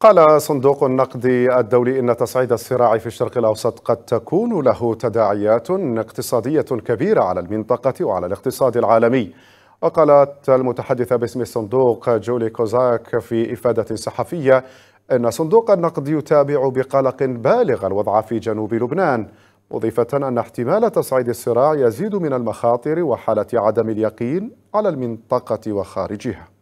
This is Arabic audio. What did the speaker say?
قال صندوق النقد الدولي إن تصعيد الصراع في الشرق الأوسط قد تكون له تداعيات اقتصادية كبيرة على المنطقة وعلى الاقتصاد العالمي وقالت المتحدثة باسم الصندوق جولي كوزاك في إفادة صحفية أن صندوق النقد يتابع بقلق بالغ الوضع في جنوب لبنان مضيفة أن احتمال تصعيد الصراع يزيد من المخاطر وحالة عدم اليقين على المنطقة وخارجها